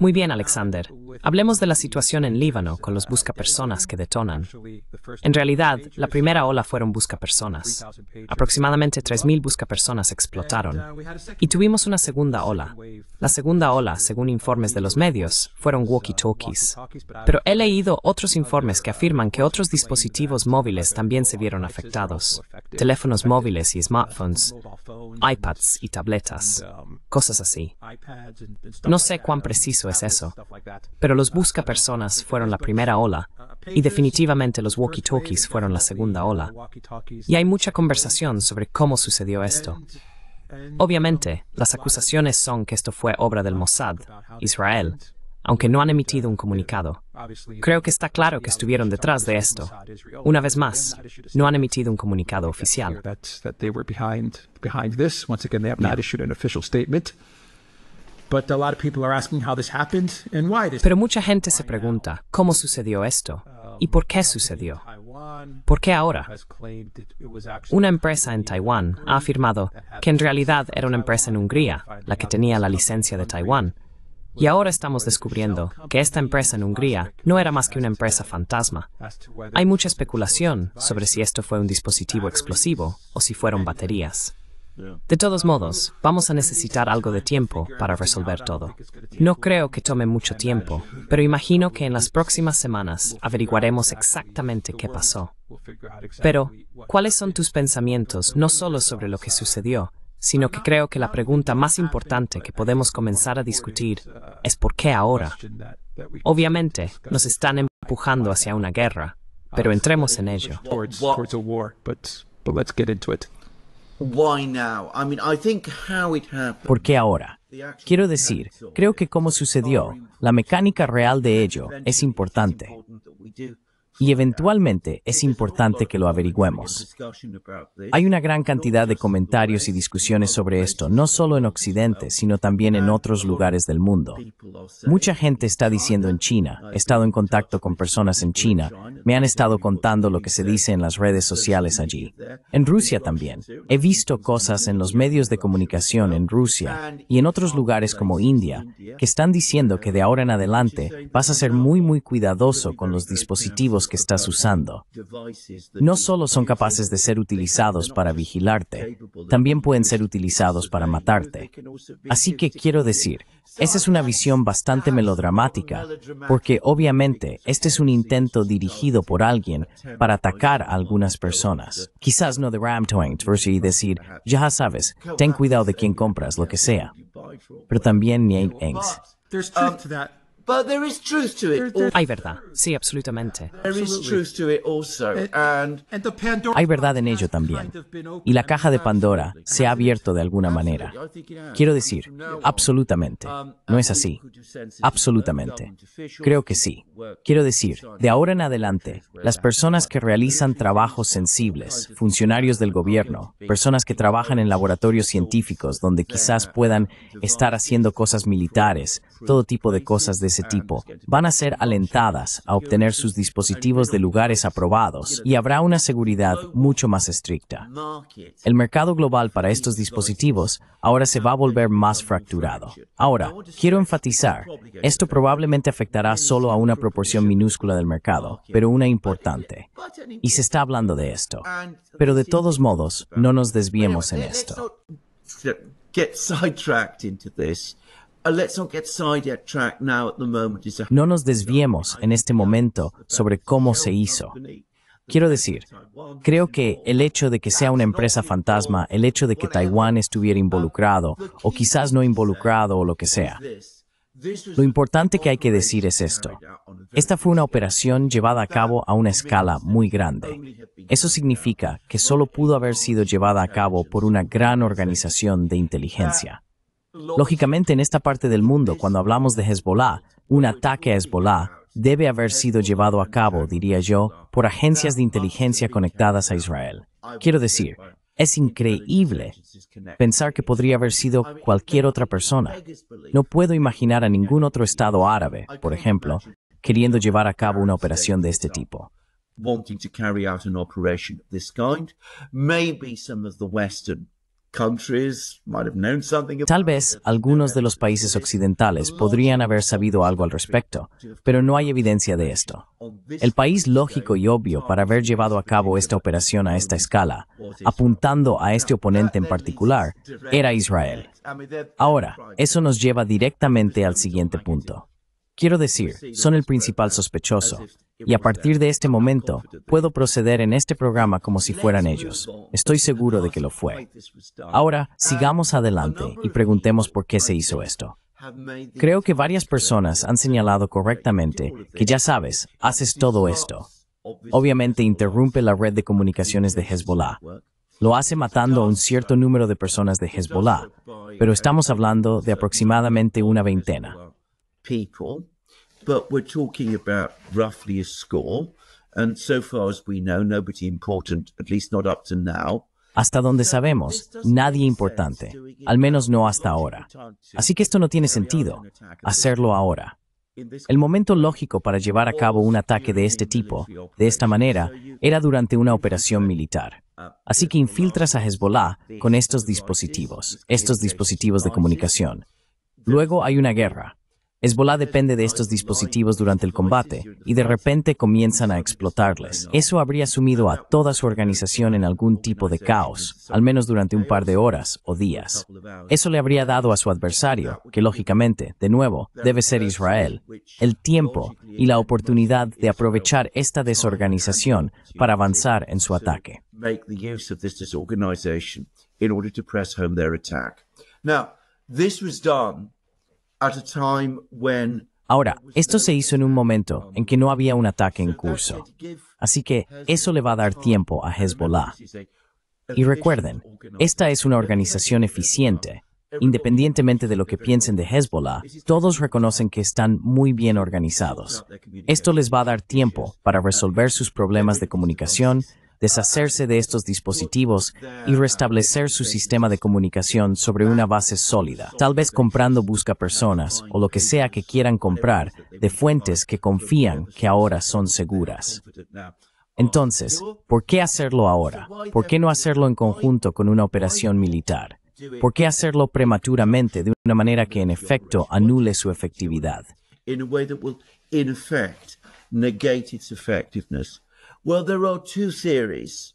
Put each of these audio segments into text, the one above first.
Muy bien, Alexander. Hablemos de la situación en Líbano con los buscapersonas que detonan. En realidad, la primera ola fueron buscapersonas. Aproximadamente 3.000 buscapersonas explotaron. Uh, y tuvimos una segunda ola. La segunda ola, según informes de los medios, fueron walkie-talkies. Pero he leído otros informes que afirman que otros dispositivos móviles también se vieron afectados. Teléfonos móviles y smartphones, iPads y tabletas, um, cosas así. No sé cuán uh, preciso es eso, pero los uh, busca personas uh, fueron la primera ola y definitivamente los walkie-talkies fueron la segunda ola. Y hay mucha conversación sobre cómo sucedió esto. Obviamente, las acusaciones son que esto fue obra del Mossad, Israel, aunque no han emitido un comunicado. Creo que está claro que estuvieron detrás de esto. Una vez más, no han emitido un comunicado oficial. Pero mucha gente se pregunta cómo sucedió esto y por qué sucedió. ¿Por qué ahora? Una empresa en Taiwán ha afirmado que en realidad era una empresa en Hungría la que tenía la licencia de Taiwán y ahora estamos descubriendo que esta empresa en Hungría no era más que una empresa fantasma. Hay mucha especulación sobre si esto fue un dispositivo explosivo o si fueron baterías. De todos modos, vamos a necesitar algo de tiempo para resolver todo. No creo que tome mucho tiempo, pero imagino que en las próximas semanas averiguaremos exactamente qué pasó. Pero, ¿cuáles son tus pensamientos no solo sobre lo que sucedió, sino que creo que la pregunta más importante que podemos comenzar a discutir es por qué ahora. Obviamente, nos están empujando hacia una guerra, pero entremos en ello. ¿Por qué ahora? Quiero decir, creo que como sucedió, la mecánica real de ello es importante y eventualmente es importante que lo averigüemos. Hay una gran cantidad de comentarios y discusiones sobre esto, no solo en Occidente, sino también en otros lugares del mundo. Mucha gente está diciendo en China, he estado en contacto con personas en China, me han estado contando lo que se dice en las redes sociales allí. En Rusia también. He visto cosas en los medios de comunicación en Rusia y en otros lugares como India que están diciendo que de ahora en adelante vas a ser muy muy cuidadoso con los dispositivos que estás usando no solo son capaces de ser utilizados para vigilarte, también pueden ser utilizados para matarte. Así que quiero decir, esa es una visión bastante melodramática, porque obviamente este es un intento dirigido por alguien para atacar a algunas personas. Quizás no de por y decir, ya sabes, ten cuidado de quién compras, lo que sea. Pero también Nate Engs. Hay verdad, sí, absolutamente. Hay verdad en ello también. Y la caja de Pandora se ha abierto de alguna manera. Quiero decir, absolutamente. Um, no es así. Absolutamente. Creo que sí. Quiero decir, de ahora en adelante, las personas que realizan trabajos sensibles, funcionarios del gobierno, personas que trabajan en laboratorios científicos donde quizás puedan estar haciendo cosas militares, todo tipo de cosas de ese Ah, tipo pues, van a ser alentadas a obtener sus dispositivos de lugares aprobados y habrá una seguridad mucho más estricta. El mercado global para estos dispositivos ahora se va a volver más fracturado. Ahora, quiero enfatizar, esto probablemente afectará solo a una proporción minúscula del mercado, pero una importante. Y se está hablando de esto. Pero de todos modos, no nos desviemos en esto. No nos desviemos en este momento sobre cómo se hizo. Quiero decir, creo que el hecho de que sea una empresa fantasma, el hecho de que Taiwán estuviera involucrado o quizás no involucrado o lo que sea, lo importante que hay que decir es esto. Esta fue una operación llevada a cabo a una escala muy grande. Eso significa que solo pudo haber sido llevada a cabo por una gran organización de inteligencia. Lógicamente, en esta parte del mundo, cuando hablamos de Hezbollah, un ataque a Hezbollah debe haber sido llevado a cabo, diría yo, por agencias de inteligencia conectadas a Israel. Quiero decir, es increíble pensar que podría haber sido cualquier otra persona. No puedo imaginar a ningún otro Estado árabe, por ejemplo, queriendo llevar a cabo una operación de este tipo. Tal vez algunos de los países occidentales podrían haber sabido algo al respecto, pero no hay evidencia de esto. El país lógico y obvio para haber llevado a cabo esta operación a esta escala, apuntando a este oponente en particular, era Israel. Ahora, eso nos lleva directamente al siguiente punto. Quiero decir, son el principal sospechoso. Y a partir de este momento, puedo proceder en este programa como si fueran ellos. Estoy seguro de que lo fue. Ahora, sigamos adelante y preguntemos por qué se hizo esto. Creo que varias personas han señalado correctamente que ya sabes, haces todo esto. Obviamente interrumpe la red de comunicaciones de Hezbollah. Lo hace matando a un cierto número de personas de Hezbollah, pero uh, estamos hablando de aproximadamente una veintena people, but we're talking about roughly a score. And so far as we know, nobody important, at least not up to now. Hasta donde sabemos, nadie importante, al menos no hasta ahora. Así que esto no tiene sentido, hacerlo ahora. El momento lógico para llevar a cabo un ataque de este tipo, de esta manera, era durante una operación militar. Así que infiltras a Hezbollah con estos dispositivos, estos dispositivos de comunicación. Luego hay una guerra, Hezbollah depende de estos dispositivos durante el combate y de repente comienzan a explotarles. Eso habría sumido a toda su organización en algún tipo de caos, al menos durante un par de horas o días. Eso le habría dado a su adversario, que lógicamente, de nuevo, debe ser Israel, el tiempo y la oportunidad de aprovechar esta desorganización para avanzar en su ataque. Now, this was done Ahora, esto se hizo en un momento en que no había un ataque en curso, así que eso le va a dar tiempo a Hezbollah. Y recuerden, esta es una organización eficiente. Independientemente de lo que piensen de Hezbollah, todos reconocen que están muy bien organizados. Esto les va a dar tiempo para resolver sus problemas de comunicación, deshacerse de estos dispositivos y restablecer su sistema de comunicación sobre una base sólida, tal vez comprando busca personas o lo que sea que quieran comprar de fuentes que confían que ahora son seguras. Entonces, ¿por qué hacerlo ahora? ¿Por qué no hacerlo en conjunto con una operación militar? ¿Por qué hacerlo prematuramente de una manera que en efecto anule su efectividad? Well, there are two theories.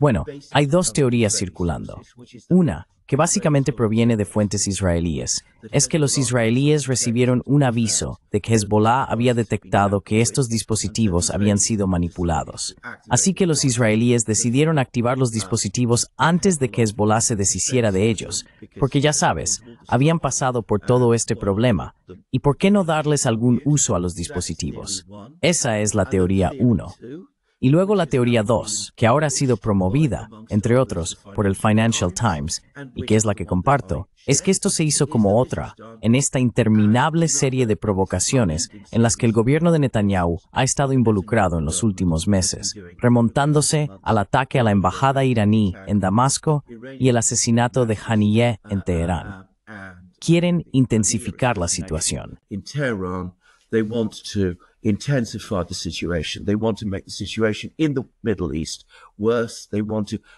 Bueno, hay dos teorías circulando. Una que básicamente proviene de fuentes israelíes, es que los israelíes recibieron un aviso de que Hezbollah había detectado que estos dispositivos habían sido manipulados. Así que los israelíes decidieron activar los dispositivos antes de que Hezbollah se deshiciera de ellos, porque ya sabes, habían pasado por todo este problema, ¿y por qué no darles algún uso a los dispositivos? Esa es la teoría 1. Y luego la teoría 2, que ahora ha sido promovida, entre otros, por el Financial Times, y que es la que comparto, es que esto se hizo como otra, en esta interminable serie de provocaciones en las que el gobierno de Netanyahu ha estado involucrado en los últimos meses, remontándose al ataque a la embajada iraní en Damasco y el asesinato de Haniyeh en Teherán. Quieren intensificar la situación.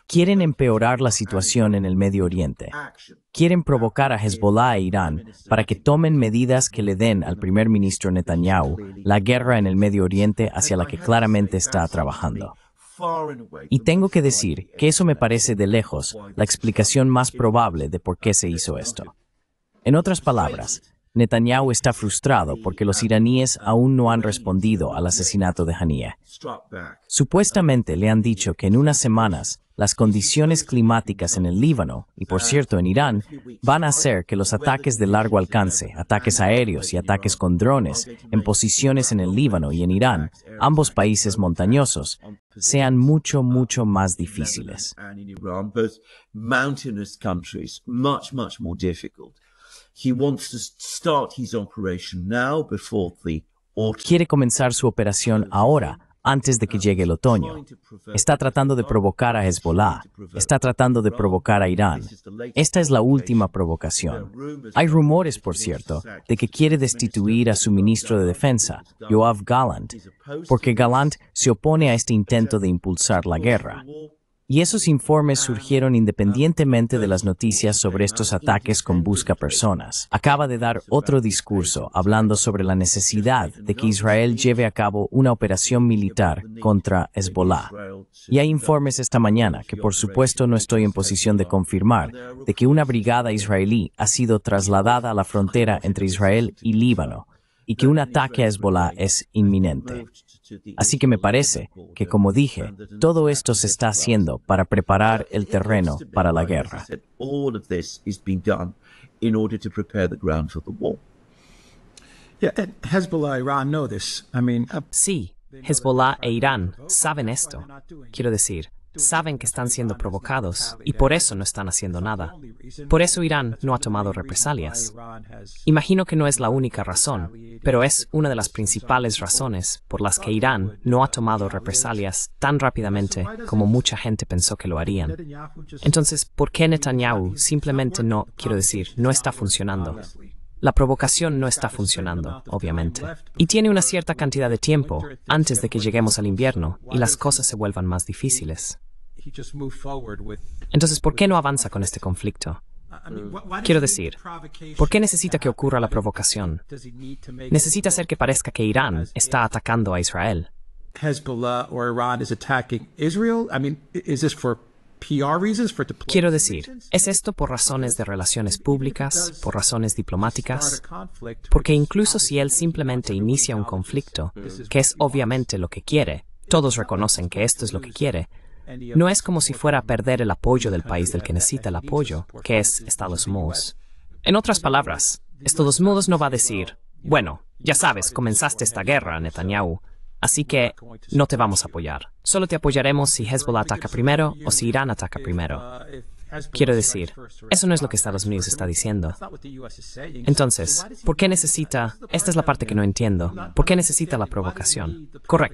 Quieren empeorar la situación en el Medio Oriente. Quieren provocar a Hezbollah e Irán para que tomen medidas que le den al primer ministro Netanyahu la guerra en el Medio Oriente hacia la que claramente está trabajando. Y tengo que decir que eso me parece de lejos la explicación más probable de por qué se hizo esto. En otras palabras, Netanyahu está frustrado porque los iraníes aún no han respondido al asesinato de Haniyeh. Supuestamente le han dicho que en unas semanas las condiciones climáticas en el Líbano, y por cierto en Irán, van a hacer que los ataques de largo alcance, ataques aéreos y ataques con drones en posiciones en el Líbano y en Irán, ambos países montañosos, sean mucho, mucho más difíciles. Quiere comenzar su operación ahora, antes de que llegue el otoño. Está tratando de provocar a Hezbollah. Está tratando de provocar a Irán. Esta es la última provocación. Hay rumores, por cierto, de que quiere destituir a su ministro de Defensa, Yoav Gallant, porque Gallant se opone a este intento de impulsar la guerra y esos informes ah, surgieron independientemente de las noticias sobre estos ataques con busca personas. Acaba de dar otro discurso hablando sobre la necesidad de que Israel lleve a cabo una operación militar contra Hezbollah. Y hay informes esta mañana, que por supuesto no estoy en posición de confirmar, de que una brigada israelí ha sido trasladada a la frontera entre Israel y Líbano y que un ataque a Hezbollah es inminente. Así que me parece que, como dije, todo esto se está haciendo para preparar el terreno para la guerra. Sí, Hezbollah e Irán saben esto. Quiero decir, saben que están siendo provocados y por eso no están haciendo nada. Por eso Irán no ha tomado represalias. Imagino que no es la única razón, pero es una de las principales razones por las que Irán no ha tomado represalias tan rápidamente como mucha gente pensó que lo harían. Entonces, ¿por qué Netanyahu simplemente no, quiero decir, no está funcionando? La provocación no está funcionando, obviamente. Y tiene una cierta cantidad de tiempo antes de que lleguemos al invierno y las cosas se vuelvan más difíciles. Entonces, ¿por qué no avanza con este conflicto? Quiero decir, ¿por qué necesita que ocurra la provocación? Necesita hacer que parezca que Irán está atacando a Israel. Quiero decir, ¿es esto por razones de relaciones públicas, por razones diplomáticas? Porque incluso si él simplemente inicia un conflicto, que es obviamente lo que quiere, todos reconocen que esto es lo que quiere, no es como si fuera a perder el apoyo del país del que necesita el apoyo, que es Estados Unidos. En otras palabras, Estados Unidos no va a decir, bueno, ya sabes, comenzaste esta guerra, Netanyahu, así que no te vamos a apoyar. Solo te apoyaremos si Hezbollah ataca primero o si Irán ataca primero. Quiero decir, eso no es lo que Estados Unidos está diciendo. Entonces, ¿por qué necesita, esta es la parte que no entiendo, ¿por qué necesita la provocación? Correcto.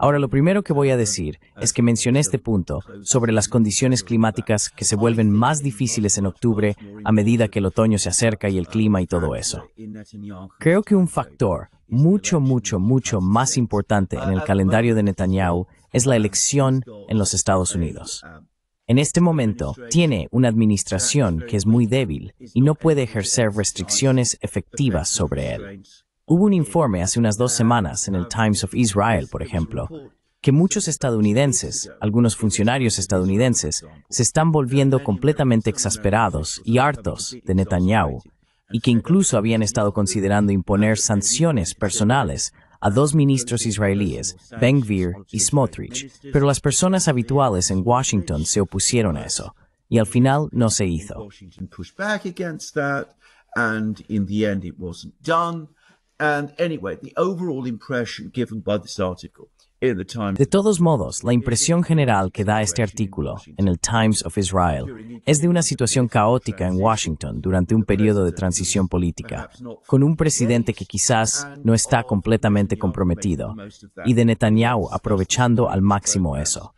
Ahora, lo primero que voy a decir es que mencioné este punto sobre las condiciones climáticas que se vuelven más difíciles en octubre a medida que el otoño se acerca y el clima y todo eso. Creo que un factor mucho, mucho, mucho más importante en el calendario de Netanyahu es la elección en los Estados Unidos. Ah, en este momento, tiene una ah, administración que es muy débil y no puede ejercer restricciones efectivas sobre él. Hubo un informe hace unas dos semanas en el Times of Israel, por ejemplo, que muchos estadounidenses, algunos funcionarios estadounidenses, se están volviendo completamente exasperados y hartos de Netanyahu, y que incluso habían estado considerando imponer sanciones personales a dos ministros israelíes, Ben Gvir y Smotrich, pero las personas habituales en Washington se opusieron a eso, y al final no se hizo. De todos modos, la impresión general que da este artículo en el Times of Israel es de una situación caótica en Washington durante un periodo de transición política, con un presidente que quizás no está completamente comprometido, y de Netanyahu aprovechando al máximo eso.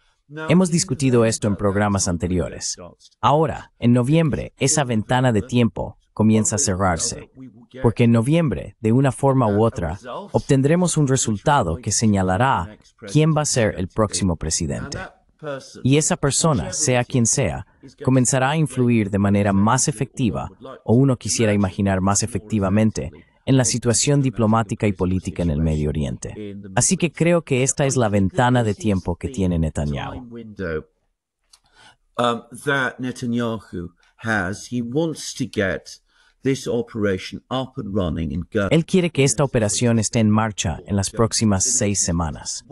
Hemos discutido esto en programas anteriores. Ahora, en noviembre, esa ventana de tiempo comienza a cerrarse, porque en noviembre, de una forma u otra, obtendremos un resultado que señalará quién va a ser el próximo presidente. Y esa persona, sea quien sea, comenzará a influir de manera más efectiva, o uno quisiera imaginar más efectivamente, en la situación diplomática y política en el Medio Oriente. Así que creo que esta es la ventana de tiempo que tiene Netanyahu. Um, él quiere que esta operación esté en marcha en las próximas seis semanas.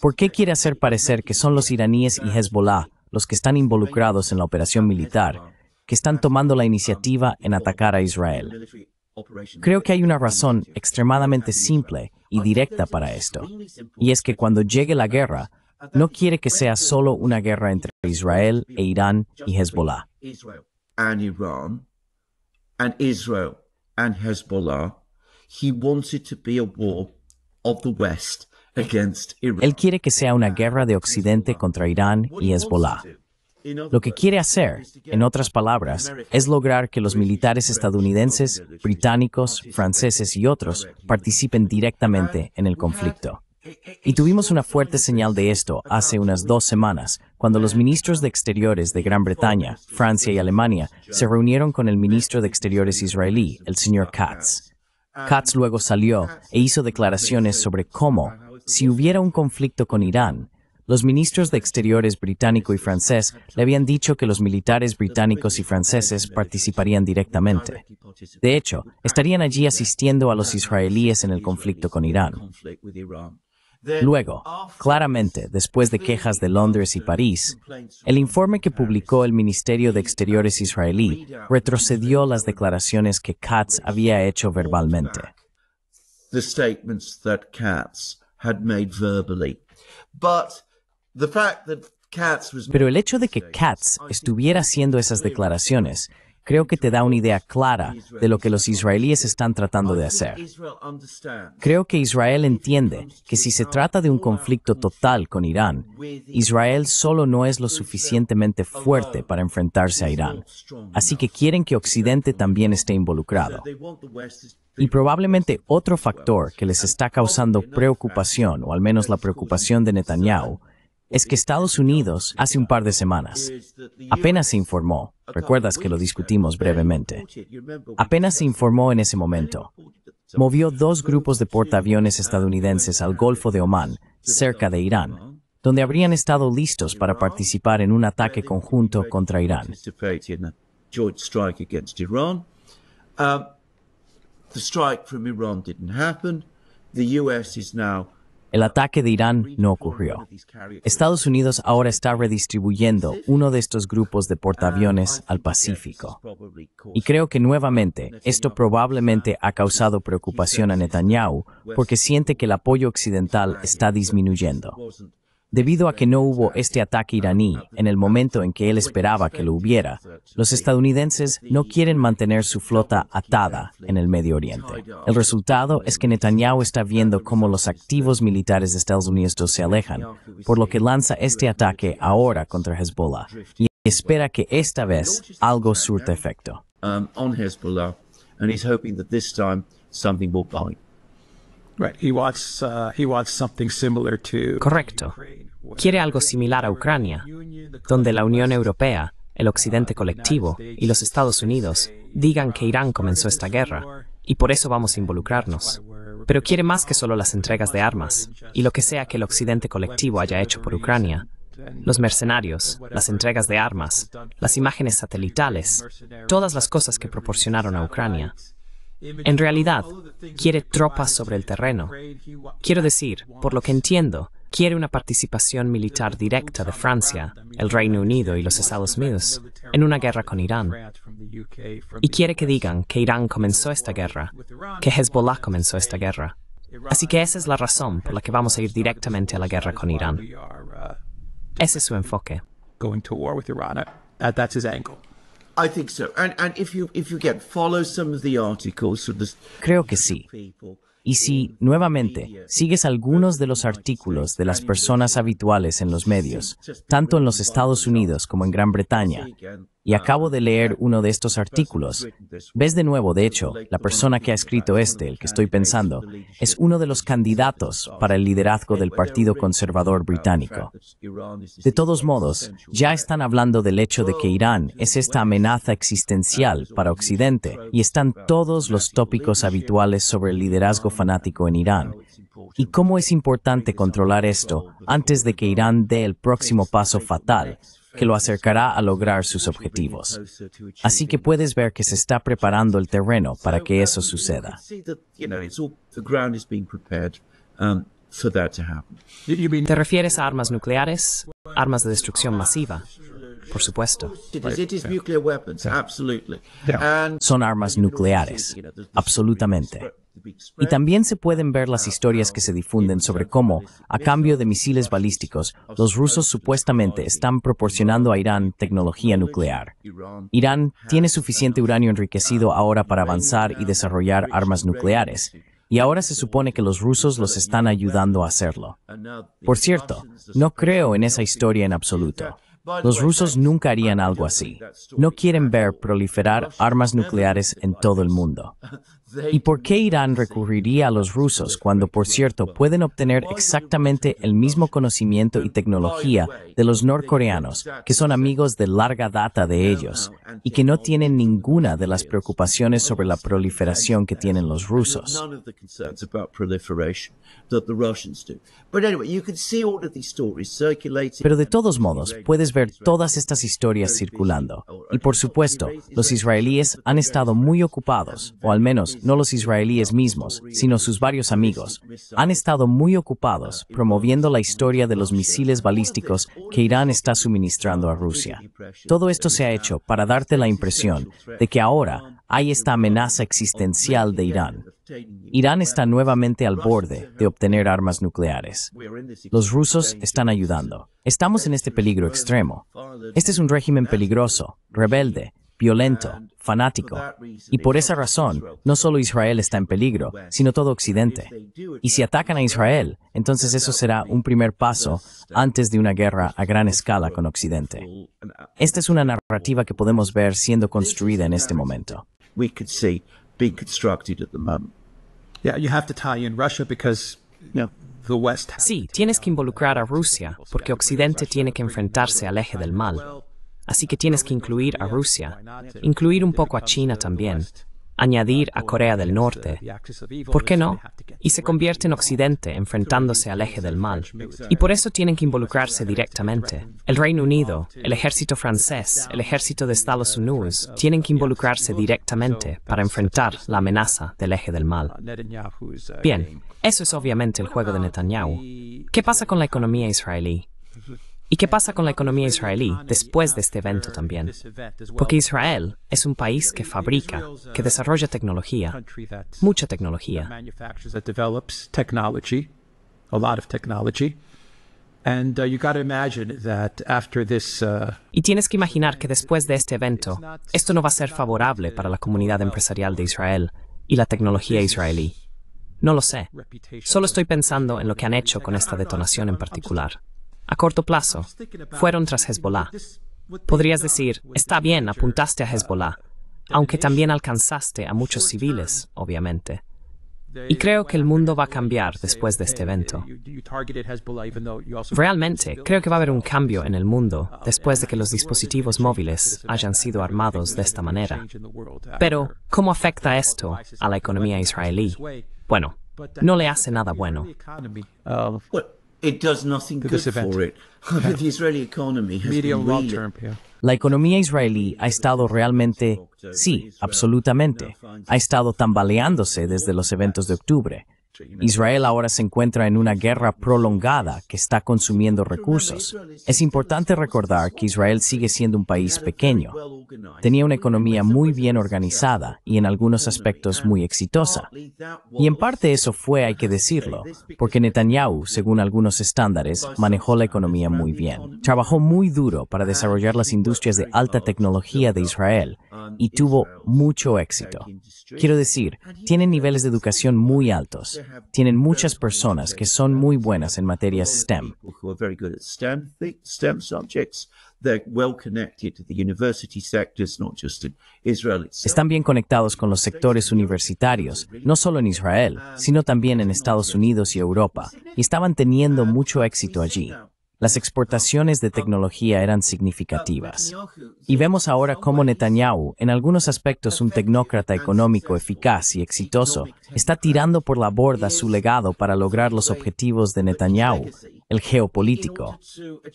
¿Por qué quiere hacer parecer que son los iraníes y Hezbollah los que están involucrados en la operación militar, que están tomando la iniciativa en atacar a Israel? Creo que hay una razón extremadamente simple y directa para esto, y es que cuando llegue la guerra, no quiere que sea solo una guerra entre Israel e Irán y Hezbollah. Él quiere que sea una guerra de Occidente contra Irán y Hezbollah. Lo que quiere hacer, en otras palabras, es lograr que los militares estadounidenses, británicos, franceses y otros participen directamente en el conflicto. Y tuvimos una fuerte señal de esto hace unas dos semanas, cuando los ministros de Exteriores de Gran Bretaña, Francia y Alemania se reunieron con el ministro de Exteriores israelí, el señor Katz. Katz luego salió e hizo declaraciones sobre cómo, si hubiera un conflicto con Irán, los ministros de Exteriores británico y francés le habían dicho que los militares británicos y franceses participarían directamente. De hecho, estarían allí asistiendo a los israelíes en el conflicto con Irán. Luego, claramente, después de quejas de Londres y París, el informe que publicó el Ministerio de Exteriores israelí retrocedió las declaraciones que Katz había hecho verbalmente. Pero el hecho de que Katz estuviera haciendo esas declaraciones creo que te da una idea clara de lo que los israelíes están tratando de hacer. Creo que Israel entiende que si se trata de un conflicto total con Irán, Israel solo no es lo suficientemente fuerte para enfrentarse a Irán. Así que quieren que Occidente también esté involucrado. Y probablemente otro factor que les está causando preocupación, o al menos la preocupación de Netanyahu, es que Estados Unidos hace un par de semanas apenas se informó, recuerdas que lo discutimos brevemente, apenas se informó en ese momento, movió dos grupos de portaaviones estadounidenses al Golfo de Omán, cerca de Irán, donde habrían estado listos para participar en un ataque conjunto contra Irán. El ataque de Irán no ocurrió. Estados Unidos ahora está redistribuyendo uno de estos grupos de portaaviones al Pacífico. Y creo que nuevamente esto probablemente ha causado preocupación a Netanyahu porque siente que el apoyo occidental está disminuyendo. Debido a que no hubo este ataque iraní en el momento en que él esperaba que lo hubiera, los estadounidenses no quieren mantener su flota atada en el Medio Oriente. El resultado es que Netanyahu está viendo cómo los activos militares de Estados Unidos se alejan, por lo que lanza este ataque ahora contra Hezbollah y espera que esta vez algo surta efecto. Correcto. Quiere algo similar a Ucrania, donde la Unión Europea, el Occidente colectivo y los Estados Unidos digan que Irán comenzó esta guerra y por eso vamos a involucrarnos. Pero quiere más que solo las entregas de armas y lo que sea que el Occidente colectivo haya hecho por Ucrania, los mercenarios, las entregas de armas, las imágenes satelitales, todas las cosas que proporcionaron a Ucrania. En realidad, quiere tropas sobre el terreno. Quiero decir, por lo que entiendo, quiere una participación militar directa de Francia, el Reino Unido y los Estados Unidos en una guerra con Irán. Y quiere que digan que Irán comenzó esta guerra, que Hezbollah comenzó esta guerra. Así que esa es la razón por la que vamos a ir directamente a la guerra con Irán. Ese es su enfoque. Creo que sí. Y si, nuevamente, sigues algunos de los artículos de las personas habituales en los medios, tanto en los Estados Unidos como en Gran Bretaña, y acabo de leer uno de estos artículos. Ves de nuevo, de hecho, la persona que ha escrito este, el que estoy pensando, es uno de los candidatos para el liderazgo del Partido Conservador Británico. De todos modos, ya están hablando del hecho de que Irán es esta amenaza existencial para Occidente y están todos los tópicos habituales sobre el liderazgo fanático en Irán y cómo es importante controlar esto antes de que Irán dé el próximo paso fatal que lo acercará a lograr sus objetivos. Así que puedes ver que se está preparando el terreno para que eso suceda. ¿Te refieres a armas nucleares? Armas de destrucción masiva. Por supuesto. Son armas nucleares. Absolutamente. Y también se pueden ver las historias que se difunden sobre cómo, a cambio de misiles balísticos, los rusos supuestamente están proporcionando a Irán tecnología nuclear. Irán tiene suficiente uranio enriquecido ahora para avanzar y desarrollar armas nucleares, y ahora se supone que los rusos los están ayudando a hacerlo. Por cierto, no creo en esa historia en absoluto. Los rusos nunca harían algo así. No quieren ver proliferar armas nucleares en todo el mundo. ¿Y por qué Irán recurriría a los rusos cuando, por cierto, pueden obtener exactamente el mismo conocimiento y tecnología de los norcoreanos, que son amigos de larga data de ellos, y que no tienen ninguna de las preocupaciones sobre la proliferación que tienen los rusos? Pero de todos modos, puedes ver todas estas historias circulando. Y por supuesto, los israelíes han estado muy ocupados, o al menos no los israelíes mismos, sino sus varios amigos, han estado muy ocupados promoviendo la historia de los misiles balísticos que Irán está suministrando a Rusia. Todo esto se ha hecho para darte la impresión de que ahora hay esta amenaza existencial de Irán. Irán está nuevamente al borde de obtener armas nucleares. Los rusos están ayudando. Estamos en este peligro extremo. Este es un régimen peligroso, rebelde, violento, fanático. Y por esa razón, no solo Israel está en peligro, sino todo Occidente. Y si atacan a Israel, entonces eso será un primer paso antes de una guerra a gran escala con Occidente. Esta es una narrativa que podemos ver siendo construida en este momento. Sí, tienes que involucrar a Rusia porque Occidente tiene que enfrentarse al eje del mal. Así que tienes que incluir a Rusia, incluir un poco a China también, añadir a Corea del Norte. ¿Por qué no? Y se convierte en Occidente enfrentándose al eje del mal. Y por eso tienen que involucrarse directamente. El Reino Unido, el ejército francés, el ejército de Estados Unidos tienen que involucrarse directamente para enfrentar la amenaza del eje del mal. Bien, eso es obviamente el juego de Netanyahu. ¿Qué pasa con la economía israelí? ¿Y qué pasa con la economía israelí después de este evento también? Porque Israel es un país que fabrica, que desarrolla tecnología, mucha tecnología. Y tienes que imaginar que después de este evento, esto no va a ser favorable para la comunidad empresarial de Israel y la tecnología israelí. No lo sé. Solo estoy pensando en lo que han hecho con esta detonación en particular a corto plazo fueron tras Hezbollah. Podrías decir, está bien, apuntaste a Hezbollah, aunque también alcanzaste a muchos civiles, obviamente. Y creo que el mundo va a cambiar después de este evento. Realmente, creo que va a haber un cambio en el mundo después de que los dispositivos móviles hayan sido armados de esta manera. Pero, ¿cómo afecta esto a la economía israelí? Bueno, no le hace nada bueno. Uh, la economía israelí ha estado realmente, sí, absolutamente, ha estado tambaleándose desde los eventos de octubre. Israel ahora se encuentra en una guerra prolongada que está consumiendo recursos. Es importante recordar que Israel sigue siendo un país pequeño. Tenía una economía muy bien organizada y en algunos aspectos muy exitosa. Y en parte eso fue, hay que decirlo, porque Netanyahu, según algunos estándares, manejó la economía muy bien. Trabajó muy duro para desarrollar las industrias de alta tecnología de Israel y tuvo mucho éxito. Quiero decir, tienen niveles de educación muy altos tienen muchas personas que son muy buenas en materia STEM. Están bien conectados con los sectores universitarios, no solo en Israel, sino también en Estados Unidos y Europa, y estaban teniendo mucho éxito allí las exportaciones de tecnología eran significativas. Y vemos ahora cómo Netanyahu, en algunos aspectos un tecnócrata económico eficaz y exitoso, está tirando por la borda su legado para lograr los objetivos de Netanyahu, el geopolítico.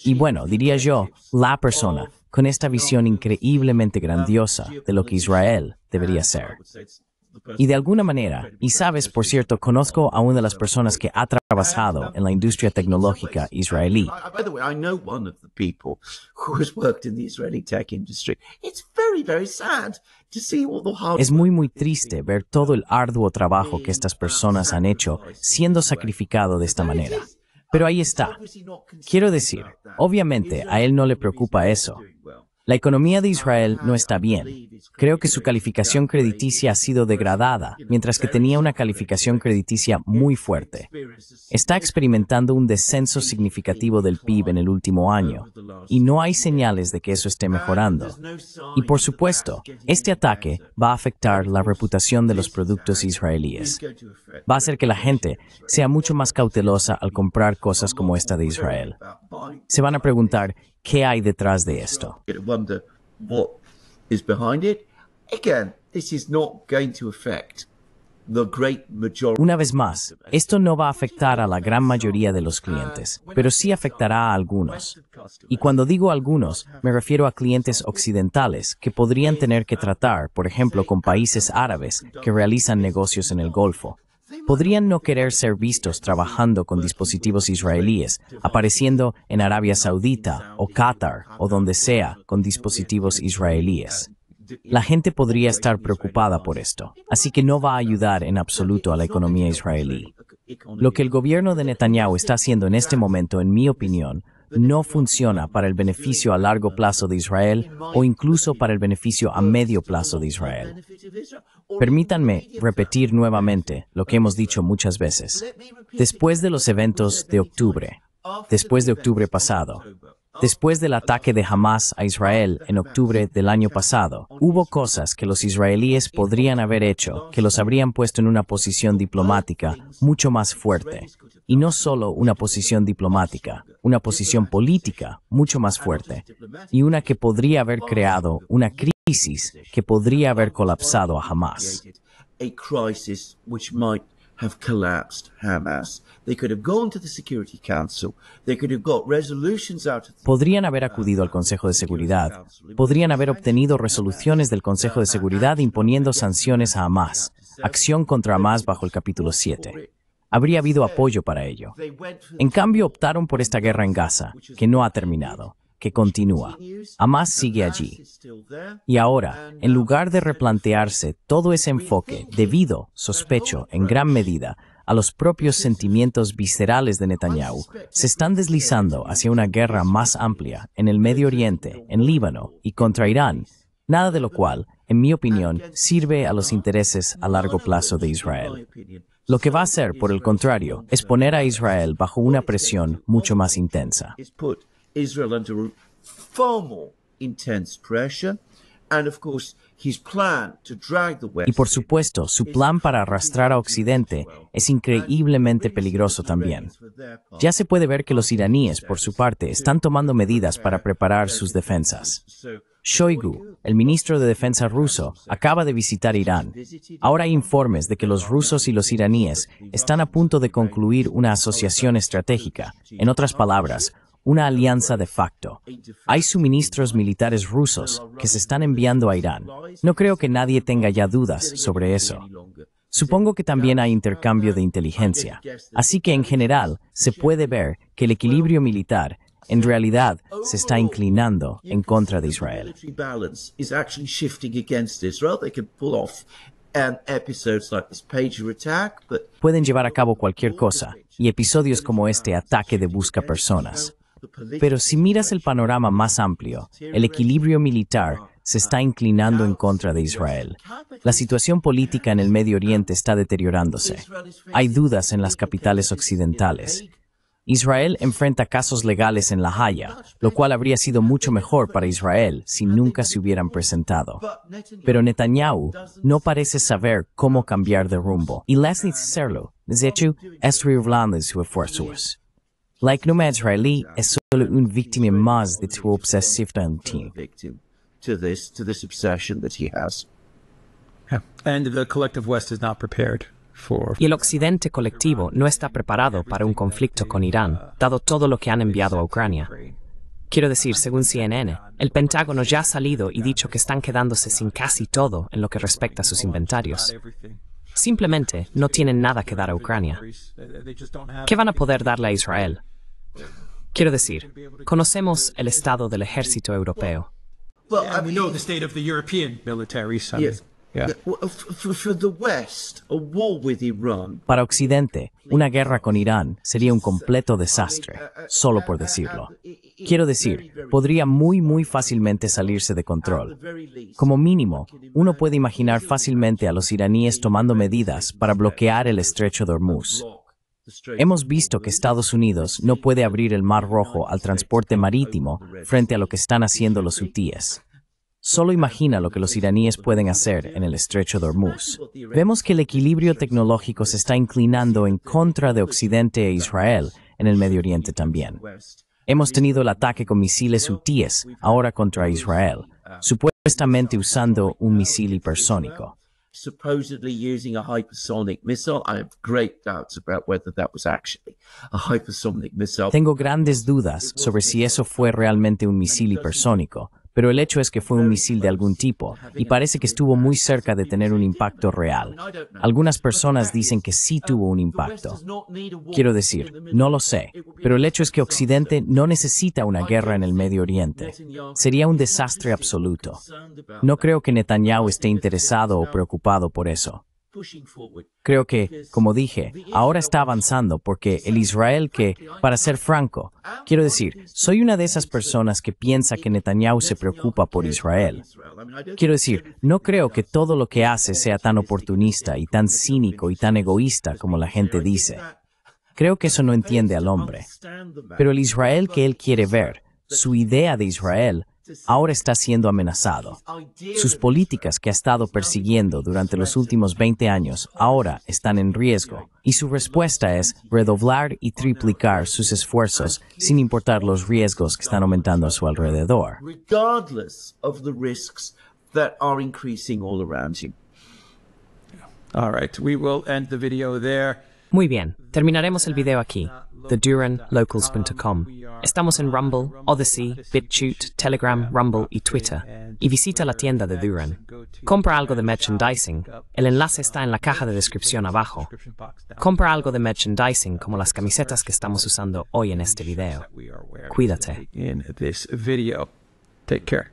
Y bueno, diría yo, la persona con esta visión increíblemente grandiosa de lo que Israel debería ser. Y de alguna manera, y sabes, por cierto, conozco a una de las personas que ha trabajado en la industria tecnológica israelí. Es muy, muy triste ver todo el arduo trabajo que estas personas han hecho siendo sacrificado de esta manera. Pero ahí está. Quiero decir, obviamente a él no le preocupa eso, la economía de Israel no está bien. Creo que su calificación crediticia ha sido degradada, mientras que tenía una calificación crediticia muy fuerte. Está experimentando un descenso significativo del PIB en el último año, y no hay señales de que eso esté mejorando. Y por supuesto, este ataque va a afectar la reputación de los productos israelíes. Va a hacer que la gente sea mucho más cautelosa al comprar cosas como esta de Israel. Se van a preguntar, ¿Qué hay detrás de esto? Una vez más, esto no va a afectar a la gran mayoría de los clientes, pero sí afectará a algunos. Y cuando digo algunos, me refiero a clientes occidentales que podrían tener que tratar, por ejemplo, con países árabes que realizan negocios en el Golfo podrían no querer ser vistos trabajando con dispositivos israelíes, apareciendo en Arabia Saudita o Qatar o donde sea con dispositivos israelíes. La gente podría estar preocupada por esto, así que no va a ayudar en absoluto a la economía israelí. Lo que el gobierno de Netanyahu está haciendo en este momento, en mi opinión, no funciona para el beneficio a largo plazo de Israel o incluso para el beneficio a medio plazo de Israel. Permítanme repetir nuevamente lo que hemos dicho muchas veces. Después de los eventos de octubre, después de octubre pasado, después del ataque de Hamas a Israel en octubre del año pasado, hubo cosas que los israelíes podrían haber hecho que los habrían puesto en una posición diplomática mucho más fuerte. Y no solo una posición diplomática, una posición política mucho más fuerte, y una que podría haber creado una crisis que podría haber colapsado a Hamas. Podrían haber acudido al Consejo de Seguridad. Podrían haber obtenido resoluciones del Consejo de Seguridad imponiendo sanciones a Hamas, acción contra Hamas bajo el capítulo 7. Habría habido apoyo para ello. En cambio, optaron por esta guerra en Gaza, que no ha terminado que continúa. Hamas sigue allí. Y ahora, en lugar de replantearse todo ese enfoque debido, sospecho, en gran medida, a los propios sentimientos viscerales de Netanyahu, se están deslizando hacia una guerra más amplia en el Medio Oriente, en Líbano y contra Irán, nada de lo cual, en mi opinión, sirve a los intereses a largo plazo de Israel. Lo que va a hacer, por el contrario, es poner a Israel bajo una presión mucho más intensa. Israel Y por supuesto, su plan para arrastrar a Occidente es increíblemente peligroso también. Ya se puede ver que los iraníes, por su parte, están tomando medidas para preparar sus defensas. Shoigu, el ministro de Defensa ruso, acaba de visitar Irán. Ahora hay informes de que los rusos y los iraníes están a punto de concluir una asociación estratégica, en otras palabras, una alianza de facto. Hay suministros militares rusos que se están enviando a Irán. No creo que nadie tenga ya dudas sobre eso. Supongo que también hay intercambio de inteligencia. Así que en general se puede ver que el equilibrio militar en realidad se está inclinando en contra de Israel. Pueden llevar a cabo cualquier cosa, y episodios como este ataque de busca personas. Pero si miras el panorama más amplio, el equilibrio militar se está inclinando en contra de Israel. La situación política en el Medio Oriente está deteriorándose. Hay dudas en las capitales occidentales. Israel enfrenta casos legales en La Haya, lo cual habría sido mucho mejor para Israel si nunca se hubieran presentado. Pero Netanyahu no parece saber cómo cambiar de rumbo, y las de hecho, es Like Nomad Riley, es solo un víctima más de tu obsesión Y el occidente colectivo no está preparado para un conflicto con Irán, dado todo lo que han enviado a Ucrania. Quiero decir, según CNN, el Pentágono ya ha salido y dicho que están quedándose sin casi todo en lo que respecta a sus inventarios. Simplemente no tienen nada que dar a Ucrania. ¿Qué van a poder darle a Israel? Quiero decir, conocemos el estado del ejército europeo. Para Occidente, una guerra con Irán sería un completo desastre, solo por decirlo. Quiero decir, podría muy, muy fácilmente salirse de control. Como mínimo, uno puede imaginar fácilmente a los iraníes tomando medidas para bloquear el estrecho de Hormuz, Hemos visto que Estados Unidos no puede abrir el Mar Rojo al transporte marítimo frente a lo que están haciendo los hutíes. Solo imagina lo que los iraníes pueden hacer en el estrecho de Hormuz. Vemos que el equilibrio tecnológico se está inclinando en contra de Occidente e Israel en el Medio Oriente también. Hemos tenido el ataque con misiles hutíes, ahora contra Israel, supuestamente usando un misil hipersónico. supposedly using a hypersonic missile. I have great doubts about whether that was actually a hypersonic missile. Tengo grandes dudas sobre si eso fue realmente un misil hipersónico. pero el hecho es que fue un misil de algún tipo y parece que estuvo muy cerca de tener un impacto real. Algunas personas dicen que sí tuvo un impacto. Quiero decir, no lo sé, pero el hecho es que Occidente no necesita una guerra en el Medio Oriente. Sería un desastre absoluto. No creo que Netanyahu esté interesado o preocupado por eso. Creo que, como dije, ahora está avanzando porque el Israel que, para ser franco, quiero decir, soy una de esas personas que piensa que Netanyahu se preocupa por Israel. Quiero decir, no creo que todo lo que hace sea tan oportunista y tan cínico y tan egoísta como la gente dice. Creo que eso no entiende al hombre. Pero el Israel que él quiere ver, su idea de Israel, ahora está siendo amenazado. Sus políticas que ha estado persiguiendo durante los últimos 20 años ahora están en riesgo y su respuesta es redoblar y triplicar sus esfuerzos sin importar los riesgos que están aumentando a su alrededor. Muy bien, terminaremos el video aquí theduranlocals.com. Estamos en Rumble, Odyssey, BitChute, Telegram, Rumble y Twitter. Y visita la tienda de Duran. Compra algo de merchandising. El enlace está en la caja de descripción abajo. Compra algo de merchandising como las camisetas que estamos usando hoy en este video. Cuídate. Take care.